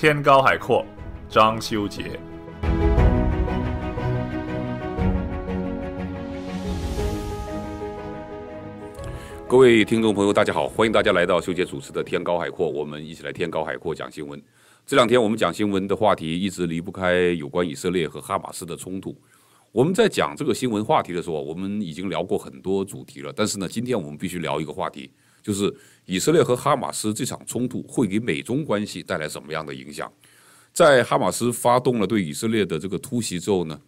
天高海阔，张修杰。各位听众朋友，大家好，欢迎大家来到修杰主持的《天高海阔》，我们一起来《天高海阔》讲新闻。这两天我们讲新闻的话题一直离不开有关以色列和哈马斯的冲突。我们在讲这个新闻话题的时候，我们已经聊过很多主题了。但是呢，今天我们必须聊一个话题。就是以色列和哈马斯这场冲突会给美中关系带来什么样的影响？在哈马斯发动了对以色列的这个突袭之后呢，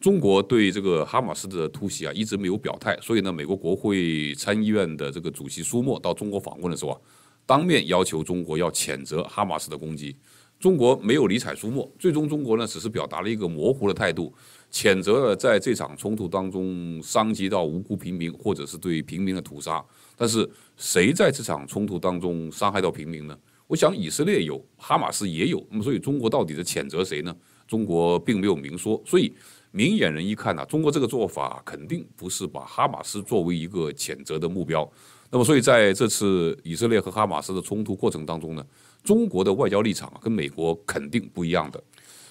中国对这个哈马斯的突袭啊一直没有表态。所以呢，美国国会参议院的这个主席舒默到中国访问的时候啊，当面要求中国要谴责哈马斯的攻击。中国没有理睬舒默，最终中国呢只是表达了一个模糊的态度，谴责了在这场冲突当中伤及到无辜平民或者是对平民的屠杀。但是谁在这场冲突当中伤害到平民呢？我想以色列有，哈马斯也有。那么所以中国到底在谴责谁呢？中国并没有明说。所以明眼人一看呐，中国这个做法肯定不是把哈马斯作为一个谴责的目标。那么所以在这次以色列和哈马斯的冲突过程当中呢，中国的外交立场跟美国肯定不一样的。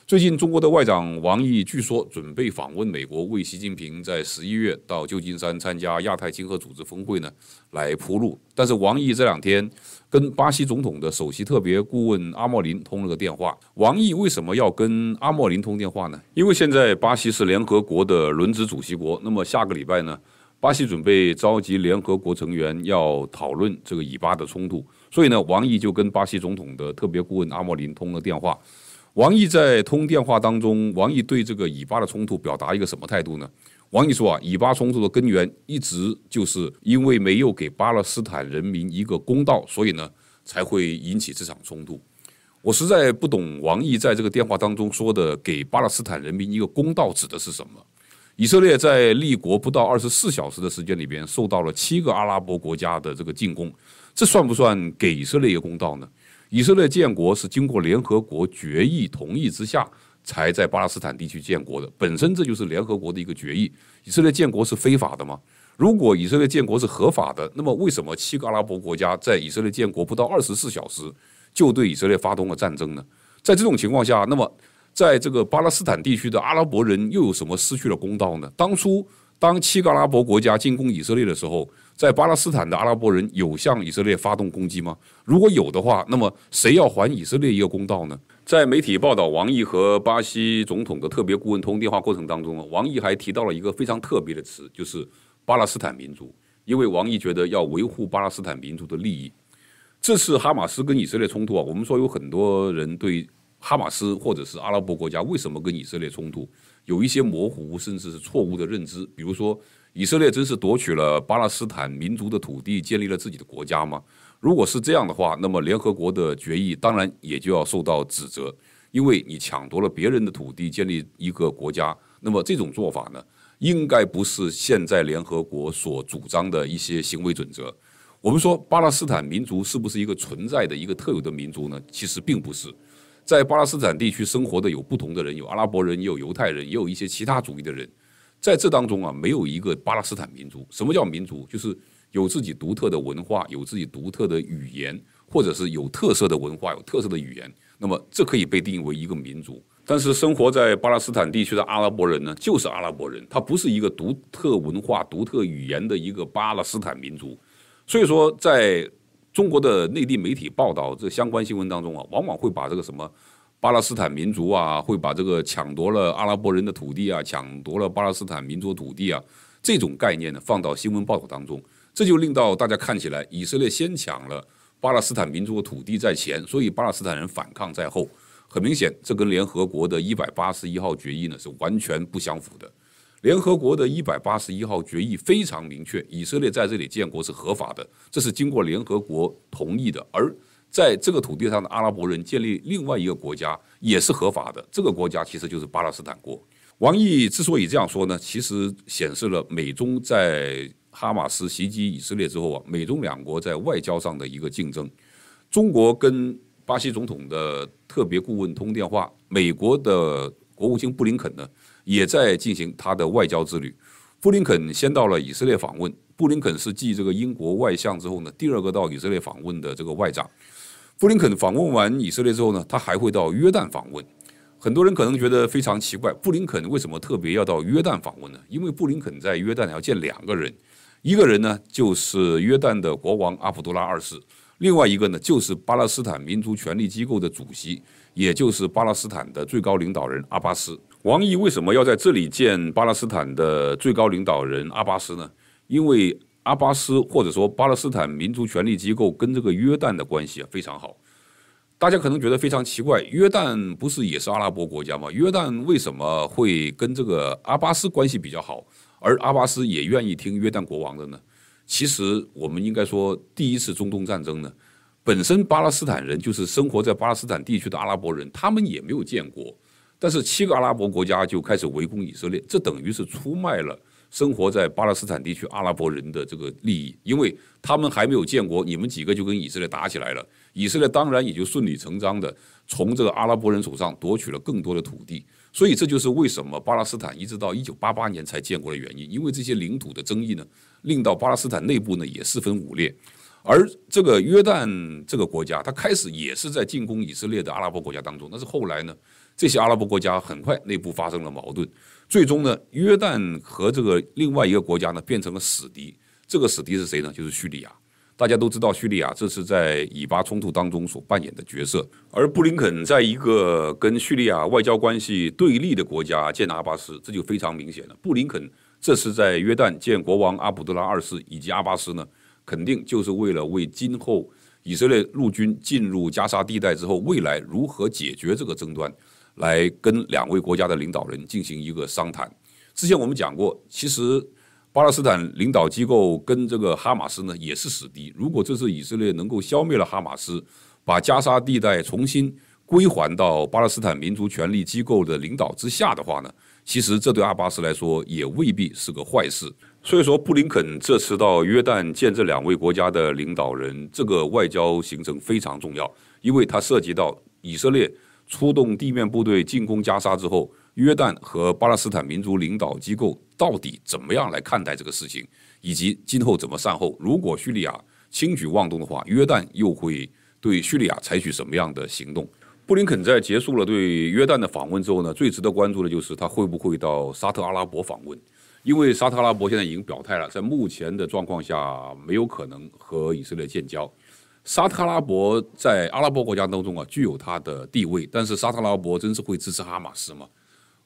最近，中国的外长王毅据说准备访问美国，为习近平在十一月到旧金山参加亚太经合组织峰会呢来铺路。但是，王毅这两天跟巴西总统的首席特别顾问阿莫林通了个电话。王毅为什么要跟阿莫林通电话呢？因为现在巴西是联合国的轮值主席国，那么下个礼拜呢，巴西准备召集联合国成员要讨论这个以巴的冲突，所以呢，王毅就跟巴西总统的特别顾问阿莫林通了电话。王毅在通电话当中，王毅对这个以巴的冲突表达一个什么态度呢？王毅说啊，以巴冲突的根源一直就是因为没有给巴勒斯坦人民一个公道，所以呢才会引起这场冲突。我实在不懂王毅在这个电话当中说的“给巴勒斯坦人民一个公道”指的是什么？以色列在立国不到二十四小时的时间里边，受到了七个阿拉伯国家的这个进攻，这算不算给以色列一个公道呢？以色列建国是经过联合国决议同意之下，才在巴勒斯坦地区建国的。本身这就是联合国的一个决议。以色列建国是非法的吗？如果以色列建国是合法的，那么为什么七个阿拉伯国家在以色列建国不到二十四小时就对以色列发动了战争呢？在这种情况下，那么在这个巴勒斯坦地区的阿拉伯人又有什么失去了公道呢？当初。当七个阿拉伯国家进攻以色列的时候，在巴勒斯坦的阿拉伯人有向以色列发动攻击吗？如果有的话，那么谁要还以色列一个公道呢？在媒体报道王毅和巴西总统的特别顾问通电话过程当中，王毅还提到了一个非常特别的词，就是巴勒斯坦民族，因为王毅觉得要维护巴勒斯坦民族的利益。这次哈马斯跟以色列冲突啊，我们说有很多人对哈马斯或者是阿拉伯国家为什么跟以色列冲突？有一些模糊甚至是错误的认知，比如说，以色列真是夺取了巴勒斯坦民族的土地，建立了自己的国家吗？如果是这样的话，那么联合国的决议当然也就要受到指责，因为你抢夺了别人的土地，建立一个国家，那么这种做法呢，应该不是现在联合国所主张的一些行为准则。我们说巴勒斯坦民族是不是一个存在的一个特有的民族呢？其实并不是。在巴勒斯坦地区生活的有不同的人，有阿拉伯人，也有犹太人，也有一些其他主义的人。在这当中啊，没有一个巴勒斯坦民族。什么叫民族？就是有自己独特的文化，有自己独特的语言，或者是有特色的文化，有特色的语言，那么这可以被定义为一个民族。但是生活在巴勒斯坦地区的阿拉伯人呢，就是阿拉伯人，他不是一个独特文化、独特语言的一个巴勒斯坦民族。所以说，在中国的内地媒体报道这相关新闻当中啊，往往会把这个什么巴勒斯坦民族啊，会把这个抢夺了阿拉伯人的土地啊，抢夺了巴勒斯坦民族土地啊这种概念呢放到新闻报道当中，这就令到大家看起来以色列先抢了巴勒斯坦民族的土地在前，所以巴勒斯坦人反抗在后。很明显，这跟联合国的一百八十一号决议呢是完全不相符的。联合国的一百八十一号决议非常明确，以色列在这里建国是合法的，这是经过联合国同意的。而在这个土地上的阿拉伯人建立另外一个国家也是合法的，这个国家其实就是巴勒斯坦国。王毅之所以这样说呢，其实显示了美中在哈马斯袭击以色列之后啊，美中两国在外交上的一个竞争。中国跟巴西总统的特别顾问通电话，美国的国务卿布林肯呢？也在进行他的外交之旅。布林肯先到了以色列访问，布林肯是继这个英国外相之后呢，第二个到以色列访问的这个外长。布林肯访问完以色列之后呢，他还会到约旦访问。很多人可能觉得非常奇怪，布林肯为什么特别要到约旦访问呢？因为布林肯在约旦要见两个人，一个人呢就是约旦的国王阿卜杜拉二世，另外一个呢就是巴勒斯坦民族权力机构的主席，也就是巴勒斯坦的最高领导人阿巴斯。王毅为什么要在这里见巴勒斯坦的最高领导人阿巴斯呢？因为阿巴斯或者说巴勒斯坦民族权力机构跟这个约旦的关系啊非常好。大家可能觉得非常奇怪，约旦不是也是阿拉伯国家吗？约旦为什么会跟这个阿巴斯关系比较好，而阿巴斯也愿意听约旦国王的呢？其实我们应该说，第一次中东战争呢，本身巴勒斯坦人就是生活在巴勒斯坦地区的阿拉伯人，他们也没有见过。但是七个阿拉伯国家就开始围攻以色列，这等于是出卖了生活在巴勒斯坦地区阿拉伯人的这个利益，因为他们还没有建国，你们几个就跟以色列打起来了，以色列当然也就顺理成章的从这个阿拉伯人手上夺取了更多的土地，所以这就是为什么巴勒斯坦一直到一九八八年才建国的原因，因为这些领土的争议呢，令到巴勒斯坦内部呢也四分五裂，而这个约旦这个国家，它开始也是在进攻以色列的阿拉伯国家当中，但是后来呢？这些阿拉伯国家很快内部发生了矛盾，最终呢，约旦和这个另外一个国家呢变成了死敌。这个死敌是谁呢？就是叙利亚。大家都知道叙利亚这是在以巴冲突当中所扮演的角色。而布林肯在一个跟叙利亚外交关系对立的国家见阿巴斯，这就非常明显了。布林肯这是在约旦见国王阿卜杜拉二世以及阿巴斯呢，肯定就是为了为今后以色列陆军进入加沙地带之后，未来如何解决这个争端。来跟两位国家的领导人进行一个商谈。之前我们讲过，其实巴勒斯坦领导机构跟这个哈马斯呢也是死敌。如果这次以色列能够消灭了哈马斯，把加沙地带重新归还到巴勒斯坦民族权力机构的领导之下的话呢，其实这对阿巴斯来说也未必是个坏事。所以说，布林肯这次到约旦见这两位国家的领导人，这个外交行程非常重要，因为它涉及到以色列。出动地面部队进攻加沙之后，约旦和巴勒斯坦民族领导机构到底怎么样来看待这个事情，以及今后怎么善后？如果叙利亚轻举妄动的话，约旦又会对叙利亚采取什么样的行动？布林肯在结束了对约旦的访问之后呢？最值得关注的就是他会不会到沙特阿拉伯访问？因为沙特阿拉伯现在已经表态了，在目前的状况下没有可能和以色列建交。沙特阿拉伯在阿拉伯国家当中啊，具有它的地位。但是，沙特阿拉伯真是会支持哈马斯吗？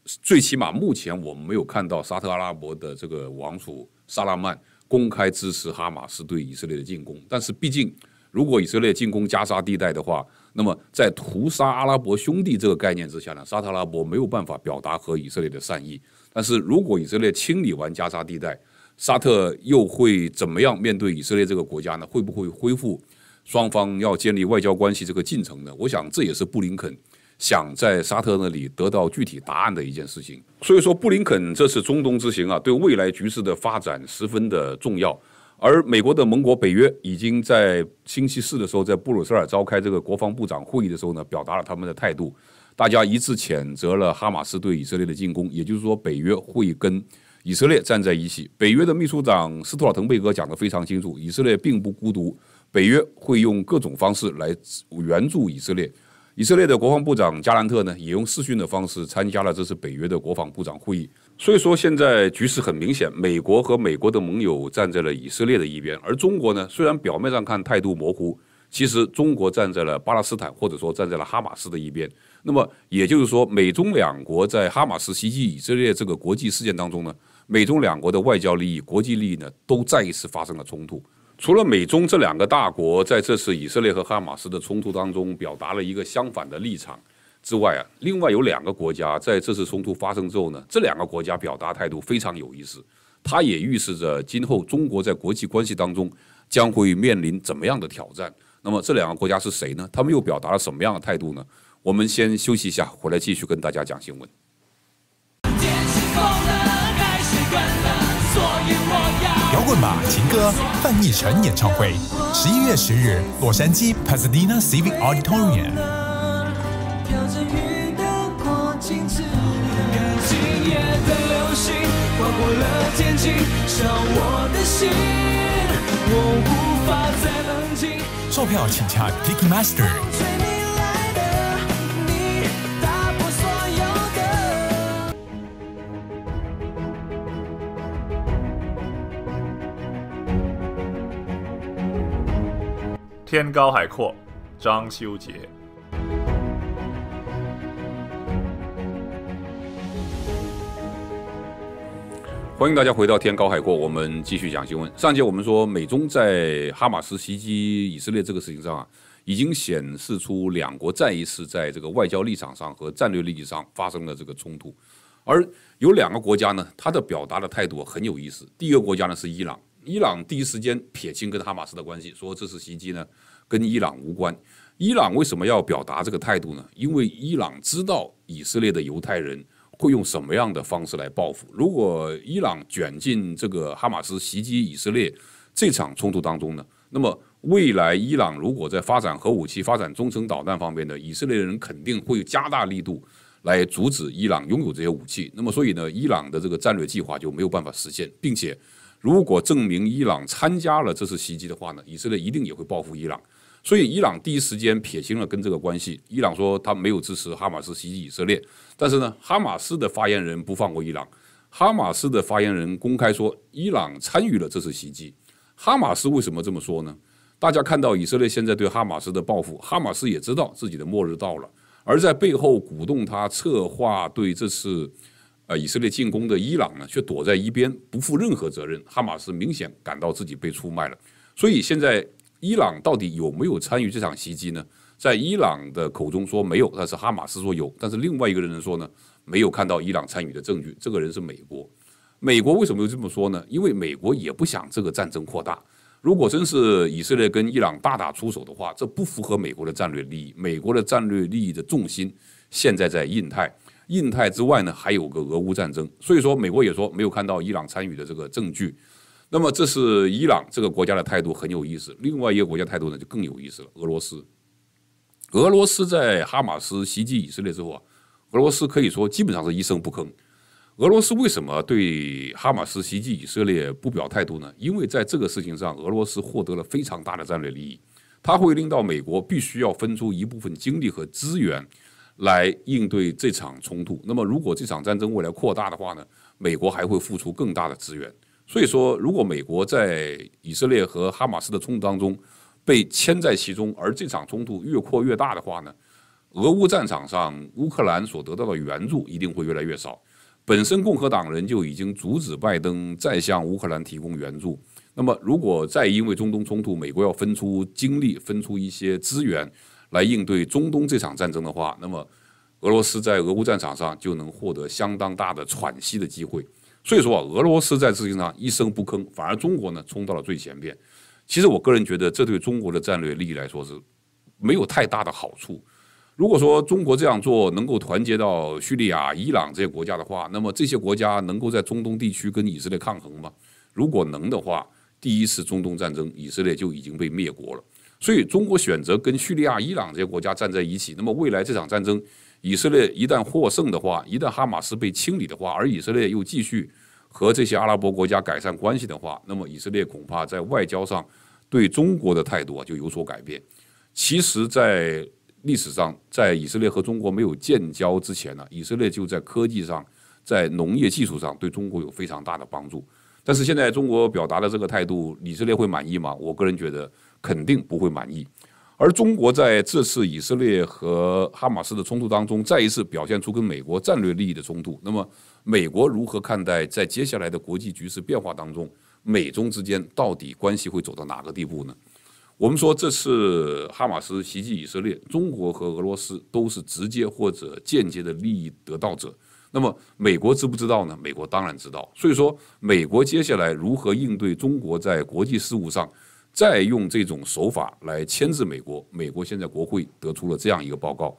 最起码目前我们没有看到沙特阿拉伯的这个王储萨拉曼公开支持哈马斯对以色列的进攻。但是，毕竟如果以色列进攻加沙地带的话，那么在屠杀阿拉伯兄弟这个概念之下呢，沙特阿拉伯没有办法表达和以色列的善意。但是如果以色列清理完加沙地带，沙特又会怎么样面对以色列这个国家呢？会不会恢复？双方要建立外交关系这个进程呢，我想这也是布林肯想在沙特那里得到具体答案的一件事情。所以说，布林肯这次中东之行啊，对未来局势的发展十分的重要。而美国的盟国北约已经在星期四的时候，在布鲁塞尔召开这个国防部长会议的时候呢，表达了他们的态度，大家一致谴责了哈马斯对以色列的进攻，也就是说，北约会跟以色列站在一起。北约的秘书长斯托尔滕贝格讲得非常清楚，以色列并不孤独。北约会用各种方式来援助以色列。以色列的国防部长加兰特呢，也用视讯的方式参加了这次北约的国防部长会议。所以说，现在局势很明显，美国和美国的盟友站在了以色列的一边，而中国呢，虽然表面上看态度模糊，其实中国站在了巴勒斯坦或者说站在了哈马斯的一边。那么也就是说，美中两国在哈马斯袭击以色列这个国际事件当中呢，美中两国的外交利益、国际利益呢，都再一次发生了冲突。除了美中这两个大国在这次以色列和哈马斯的冲突当中表达了一个相反的立场之外啊，另外有两个国家在这次冲突发生之后呢，这两个国家表达态度非常有意思，它也预示着今后中国在国际关系当中将会面临怎么样的挑战。那么这两个国家是谁呢？他们又表达了什么样的态度呢？我们先休息一下，回来继续跟大家讲新闻。摇滚吧，情歌，范逸臣演唱会，十一月十日，洛杉矶 Pasadena Civic Auditorium。售票请洽 Ticketmaster。天高海阔，张修杰，欢迎大家回到天高海阔，我们继续讲新闻。上节我们说，美中在哈马斯袭击以色列这个事情上啊，已经显示出两国再一次在这个外交立场上和战略利益上发生了这个冲突。而有两个国家呢，它的表达的态度很有意思。第一个国家呢是伊朗。伊朗第一时间撇清跟哈马斯的关系，说这次袭击呢跟伊朗无关。伊朗为什么要表达这个态度呢？因为伊朗知道以色列的犹太人会用什么样的方式来报复。如果伊朗卷进这个哈马斯袭击以色列这场冲突当中呢，那么未来伊朗如果在发展核武器、发展中程导弹方面呢，以色列人肯定会加大力度来阻止伊朗拥有这些武器。那么，所以呢，伊朗的这个战略计划就没有办法实现，并且。如果证明伊朗参加了这次袭击的话呢，以色列一定也会报复伊朗。所以伊朗第一时间撇清了跟这个关系。伊朗说他没有支持哈马斯袭击以色列，但是呢，哈马斯的发言人不放过伊朗。哈马斯的发言人公开说伊朗参与了这次袭击。哈马斯为什么这么说呢？大家看到以色列现在对哈马斯的报复，哈马斯也知道自己的末日到了，而在背后鼓动他策划对这次。呃，以色列进攻的伊朗呢，却躲在一边，不负任何责任。哈马斯明显感到自己被出卖了，所以现在伊朗到底有没有参与这场袭击呢？在伊朗的口中说没有，但是哈马斯说有，但是另外一个人说呢，没有看到伊朗参与的证据。这个人是美国。美国为什么这么说呢？因为美国也不想这个战争扩大。如果真是以色列跟伊朗大打出手的话，这不符合美国的战略利益。美国的战略利益的重心现在在印太。印太之外呢，还有个俄乌战争，所以说美国也说没有看到伊朗参与的这个证据。那么这是伊朗这个国家的态度很有意思。另外一个国家态度呢就更有意思了，俄罗斯。俄罗斯在哈马斯袭击以色列之后啊，俄罗斯可以说基本上是一声不吭。俄罗斯为什么对哈马斯袭击以色列不表态度呢？因为在这个事情上，俄罗斯获得了非常大的战略利益，它会令到美国必须要分出一部分精力和资源。来应对这场冲突。那么，如果这场战争未来扩大的话呢？美国还会付出更大的资源。所以说，如果美国在以色列和哈马斯的冲突当中被牵在其中，而这场冲突越扩越大的话呢？俄乌战场上乌克兰所得到的援助一定会越来越少。本身共和党人就已经阻止拜登再向乌克兰提供援助。那么，如果再因为中东冲突，美国要分出精力、分出一些资源。来应对中东这场战争的话，那么俄罗斯在俄乌战场上就能获得相当大的喘息的机会。所以说啊，俄罗斯在事情上一声不吭，反而中国呢冲到了最前面。其实我个人觉得，这对中国的战略利益来说是没有太大的好处。如果说中国这样做能够团结到叙利亚、伊朗这些国家的话，那么这些国家能够在中东地区跟以色列抗衡吗？如果能的话，第一次中东战争以色列就已经被灭国了。所以，中国选择跟叙利亚、伊朗这些国家站在一起。那么，未来这场战争，以色列一旦获胜的话，一旦哈马斯被清理的话，而以色列又继续和这些阿拉伯国家改善关系的话，那么以色列恐怕在外交上对中国的态度就有所改变。其实，在历史上，在以色列和中国没有建交之前呢，以色列就在科技上、在农业技术上对中国有非常大的帮助。但是，现在中国表达的这个态度，以色列会满意吗？我个人觉得。肯定不会满意，而中国在这次以色列和哈马斯的冲突当中，再一次表现出跟美国战略利益的冲突。那么，美国如何看待在接下来的国际局势变化当中，美中之间到底关系会走到哪个地步呢？我们说，这次哈马斯袭击以色列，中国和俄罗斯都是直接或者间接的利益得到者。那么，美国知不知道呢？美国当然知道。所以说，美国接下来如何应对中国在国际事务上？再用这种手法来牵制美国。美国现在国会得出了这样一个报告：，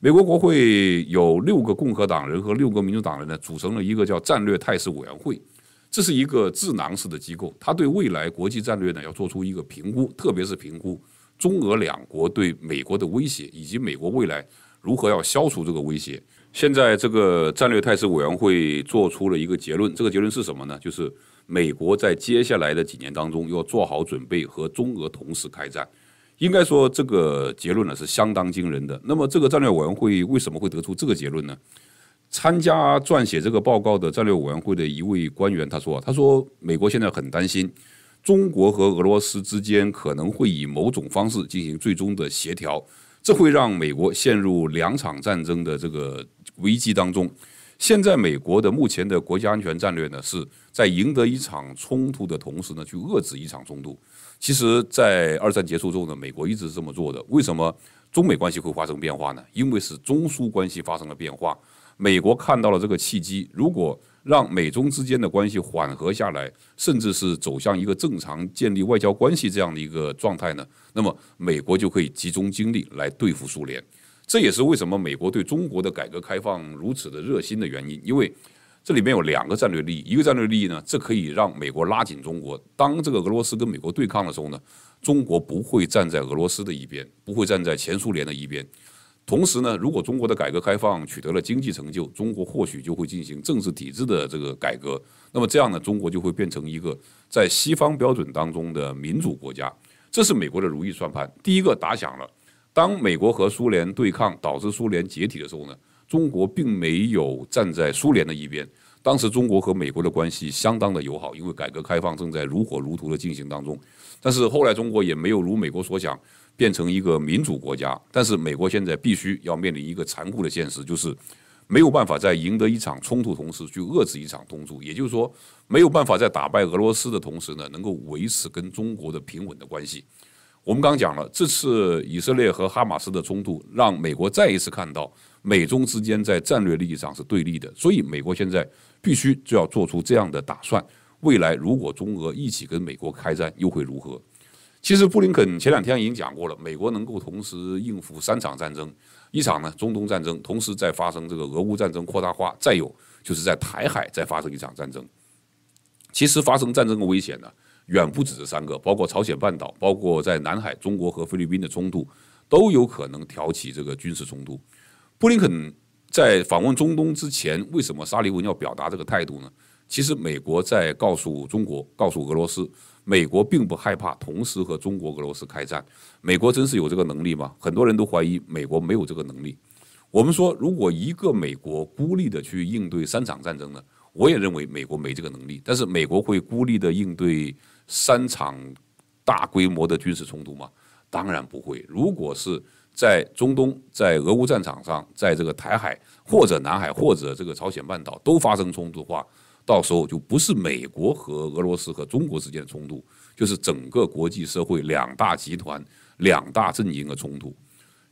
美国国会有六个共和党人和六个民主党人呢，组成了一个叫战略态势委员会，这是一个智囊式的机构，它对未来国际战略呢要做出一个评估，特别是评估中俄两国对美国的威胁以及美国未来如何要消除这个威胁。现在这个战略态势委员会做出了一个结论，这个结论是什么呢？就是。美国在接下来的几年当中要做好准备和中俄同时开战，应该说这个结论呢是相当惊人的。那么这个战略委员会为什么会得出这个结论呢？参加撰写这个报告的战略委员会的一位官员他说：“他说美国现在很担心，中国和俄罗斯之间可能会以某种方式进行最终的协调，这会让美国陷入两场战争的这个危机当中。”现在美国的目前的国家安全战略呢，是在赢得一场冲突的同时呢，去遏制一场冲突。其实，在二战结束之后呢，美国一直是这么做的。为什么中美关系会发生变化呢？因为是中苏关系发生了变化，美国看到了这个契机。如果让美中之间的关系缓和下来，甚至是走向一个正常建立外交关系这样的一个状态呢，那么美国就可以集中精力来对付苏联。这也是为什么美国对中国的改革开放如此的热心的原因，因为这里面有两个战略利益，一个战略利益呢，这可以让美国拉紧中国。当这个俄罗斯跟美国对抗的时候呢，中国不会站在俄罗斯的一边，不会站在前苏联的一边。同时呢，如果中国的改革开放取得了经济成就，中国或许就会进行政治体制的这个改革。那么这样呢，中国就会变成一个在西方标准当中的民主国家，这是美国的如意算盘。第一个打响了。当美国和苏联对抗导致苏联解体的时候呢，中国并没有站在苏联的一边。当时中国和美国的关系相当的友好，因为改革开放正在如火如荼的进行当中。但是后来中国也没有如美国所想，变成一个民主国家。但是美国现在必须要面临一个残酷的现实，就是没有办法在赢得一场冲突同时去遏制一场冲突，也就是说没有办法在打败俄罗斯的同时呢，能够维持跟中国的平稳的关系。我们刚讲了，这次以色列和哈马斯的冲突，让美国再一次看到美中之间在战略利益上是对立的。所以，美国现在必须就要做出这样的打算：未来如果中俄一起跟美国开战，又会如何？其实，布林肯前两天已经讲过了，美国能够同时应付三场战争：一场呢，中东战争；同时在发生这个俄乌战争扩大化；再有就是在台海再发生一场战争。其实，发生战争的危险呢？远不止这三个，包括朝鲜半岛，包括在南海中国和菲律宾的冲突，都有可能挑起这个军事冲突。布林肯在访问中东之前，为什么沙利文要表达这个态度呢？其实美国在告诉中国、告诉俄罗斯，美国并不害怕同时和中国、俄罗斯开战。美国真是有这个能力吗？很多人都怀疑美国没有这个能力。我们说，如果一个美国孤立的去应对三场战争呢？我也认为美国没这个能力。但是美国会孤立的应对。三场大规模的军事冲突吗？当然不会。如果是在中东、在俄乌战场上、在这个台海或者南海或者这个朝鲜半岛都发生冲突的话，到时候就不是美国和俄罗斯和中国之间的冲突，就是整个国际社会两大集团两大阵营的冲突。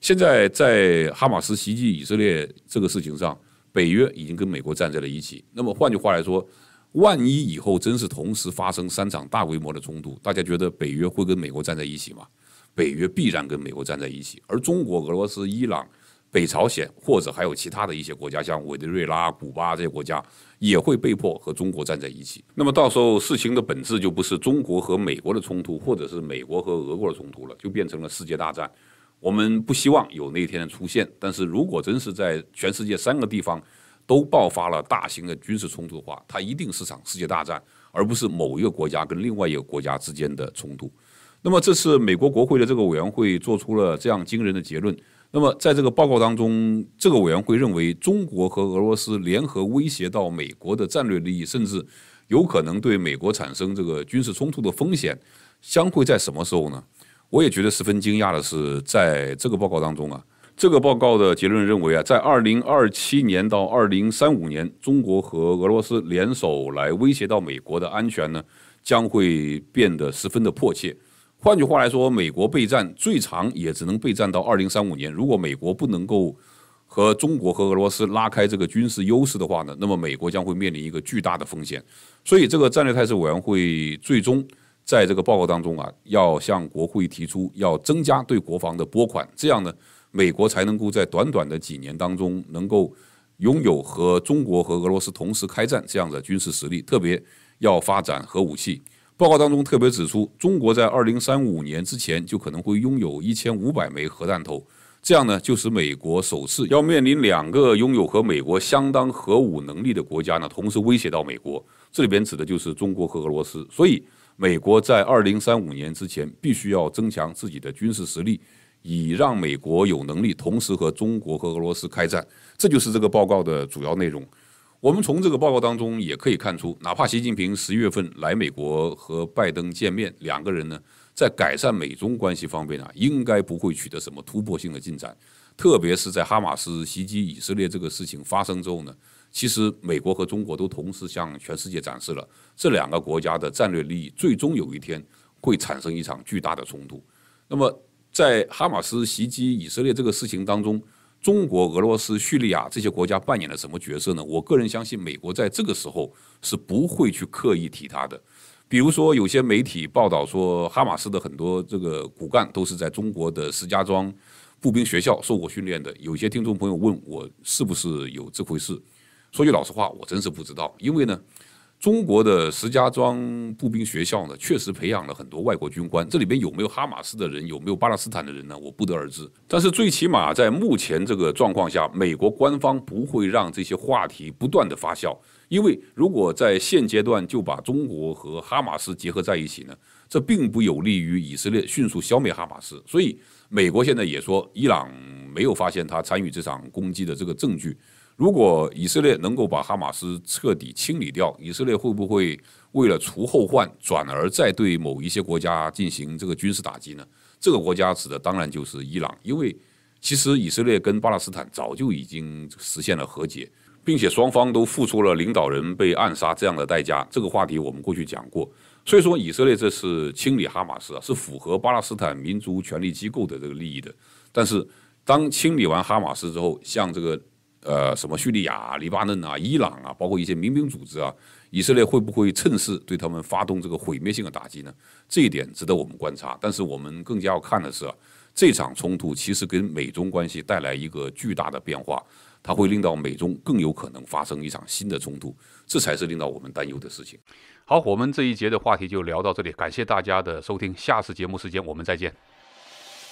现在在哈马斯袭击以色列这个事情上，北约已经跟美国站在了一起。那么换句话来说，万一以后真是同时发生三场大规模的冲突，大家觉得北约会跟美国站在一起吗？北约必然跟美国站在一起，而中国、俄罗斯、伊朗、北朝鲜，或者还有其他的一些国家，像委内瑞拉、古巴这些国家，也会被迫和中国站在一起。那么到时候事情的本质就不是中国和美国的冲突，或者是美国和俄国的冲突了，就变成了世界大战。我们不希望有那天的出现，但是如果真是在全世界三个地方。都爆发了大型的军事冲突的话，它一定是场世界大战，而不是某一个国家跟另外一个国家之间的冲突。那么，这次美国国会的这个委员会做出了这样惊人的结论。那么，在这个报告当中，这个委员会认为，中国和俄罗斯联合威胁到美国的战略利益，甚至有可能对美国产生这个军事冲突的风险，将会在什么时候呢？我也觉得十分惊讶的是，在这个报告当中啊。这个报告的结论认为啊，在二零二七年到二零三五年，中国和俄罗斯联手来威胁到美国的安全呢，将会变得十分的迫切。换句话来说，美国备战最长也只能备战到二零三五年。如果美国不能够和中国和俄罗斯拉开这个军事优势的话呢，那么美国将会面临一个巨大的风险。所以，这个战略态势委员会最终在这个报告当中啊，要向国会提出要增加对国防的拨款，这样呢。美国才能够在短短的几年当中，能够拥有和中国和俄罗斯同时开战这样的军事实力，特别要发展核武器。报告当中特别指出，中国在二零三五年之前就可能会拥有一千五百枚核弹头，这样呢，就使美国首次要面临两个拥有和美国相当核武能力的国家呢，同时威胁到美国。这里边指的就是中国和俄罗斯。所以，美国在二零三五年之前必须要增强自己的军事实力。以让美国有能力同时和中国和俄罗斯开战，这就是这个报告的主要内容。我们从这个报告当中也可以看出，哪怕习近平十月份来美国和拜登见面，两个人呢在改善美中关系方面啊，应该不会取得什么突破性的进展。特别是在哈马斯袭击以色列这个事情发生之后呢，其实美国和中国都同时向全世界展示了这两个国家的战略利益，最终有一天会产生一场巨大的冲突。那么。在哈马斯袭击以色列这个事情当中，中国、俄罗斯、叙利亚这些国家扮演了什么角色呢？我个人相信，美国在这个时候是不会去刻意提他的。比如说，有些媒体报道说，哈马斯的很多这个骨干都是在中国的石家庄步兵学校受过训练的。有些听众朋友问我是不是有这回事？说句老实话，我真是不知道，因为呢。中国的石家庄步兵学校呢，确实培养了很多外国军官。这里边有没有哈马斯的人，有没有巴勒斯坦的人呢？我不得而知。但是最起码在目前这个状况下，美国官方不会让这些话题不断的发酵，因为如果在现阶段就把中国和哈马斯结合在一起呢，这并不有利于以色列迅速消灭哈马斯。所以美国现在也说，伊朗没有发现他参与这场攻击的这个证据。如果以色列能够把哈马斯彻底清理掉，以色列会不会为了除后患，转而再对某一些国家进行这个军事打击呢？这个国家指的当然就是伊朗，因为其实以色列跟巴勒斯坦早就已经实现了和解，并且双方都付出了领导人被暗杀这样的代价。这个话题我们过去讲过，所以说以色列这次清理哈马斯啊，是符合巴勒斯坦民族权力机构的这个利益的。但是当清理完哈马斯之后，像这个。呃，什么叙利亚、黎巴嫩啊、伊朗啊，包括一些民兵组织啊，以色列会不会趁势对他们发动这个毁灭性的打击呢？这一点值得我们观察。但是我们更加要看的是，这场冲突其实跟美中关系带来一个巨大的变化，它会令到美中更有可能发生一场新的冲突，这才是令到我们担忧的事情。好，我们这一节的话题就聊到这里，感谢大家的收听，下次节目时间我们再见。